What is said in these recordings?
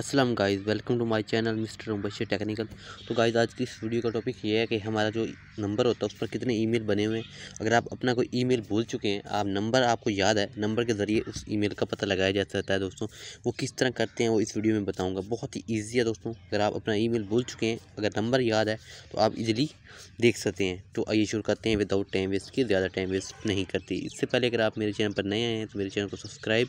Aslam guys welcome to my channel mister Mubashar technical तो guys आज की इस वीडियो का टॉपिक ये है कि हमारा जो नंबर होता है उस पर कितने ईमेल बने हुए हैं अगर आप अपना कोई ईमेल भूल चुके हैं आप नंबर आपको याद है नंबर के ज़रिए उस ईमेल का पता लगाया जा सकता है दोस्तों वो किस तरह करते हैं वो इस वीडियो में बताऊँगा बहुत ही ईजी है दोस्तों अगर आप अपना ई भूल चुके हैं अगर नंबर याद है तो आप इजिली देख सकते हैं तो आइए शुरू करते हैं विदाउट टाइम वेस्ट किए ज़्यादा टाइम वेस्ट नहीं करती इससे पहले अगर आप मेरे चैनल पर नए आए हैं तो मेरे चैनल को सब्सक्राइब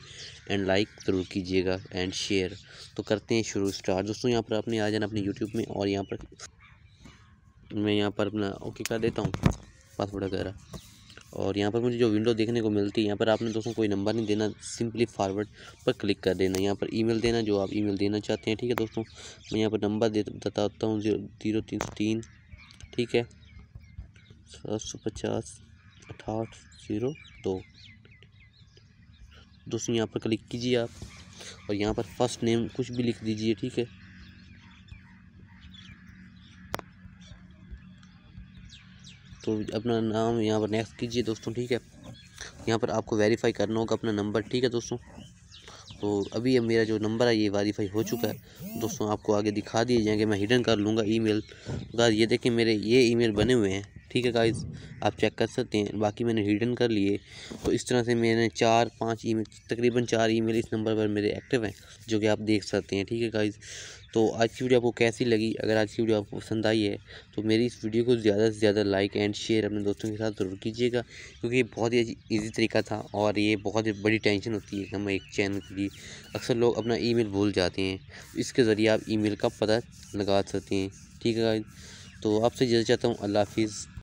एंड लाइक ज़रूर कीजिएगा एंड शेयर तो कर करते हैं शुरू स्टार्ट दोस्तों यहाँ पर आपने आ जाना अपने यूट्यूब में और यहाँ पर मैं यहाँ पर अपना ओके कर देता हूँ पासवर्ड वगैरह और यहाँ पर मुझे जो विंडो देखने को मिलती है यहाँ पर आपने दोस्तों कोई नंबर नहीं देना सिंपली फॉरवर्ड पर क्लिक कर देना यहाँ पर ईमेल देना जो आप ईमेल देना चाहते हैं ठीक है दोस्तों मैं यहाँ पर नंबर दे बताता हूँ जीरो जीरो तीन सौ तीन ठीक है सात सौ पचास अठाठ जीरो दो दोस्तों यहाँ पर क्लिक कीजिए आप और यहाँ पर फर्स्ट नेम कुछ भी लिख दीजिए ठीक है तो अपना नाम यहाँ पर नेक्स्ट कीजिए दोस्तों ठीक है यहाँ पर आपको वेरीफाई करना होगा अपना नंबर ठीक है दोस्तों तो अभी अब मेरा जो नंबर है ये वेरीफाई हो चुका है दोस्तों आपको आगे दिखा दिए जाएंगे मैं हिडन कर लूँगा ईमेल मेल ये देखें मेरे ये ईमेल बने हुए हैं ठीक है गाइज आप चेक कर सकते हैं बाकी मैंने रिटर्न कर लिए तो इस तरह से मैंने चार पाँच ईमेल तकरीबन चार ईमेल इस नंबर पर मेरे एक्टिव हैं जो कि आप देख सकते हैं ठीक है गाइज तो आज की वीडियो आपको कैसी लगी अगर आज की वीडियो आपको पसंद आई है तो मेरी इस वीडियो को ज़्यादा से ज़्यादा लाइक एंड शेयर अपने दोस्तों के साथ ज़रूर कीजिएगा क्योंकि ये बहुत ही ईजी तरीका था और ये बहुत ही बड़ी टेंशन होती है हम एक चैनल के लिए अक्सर लोग अपना मेल भूल जाते हैं इसके ज़रिए आप मेल का पता लगा सकते हैं ठीक है गाइज तो आपसे जल्द चाहता हूँ अल्लाह हाफिज़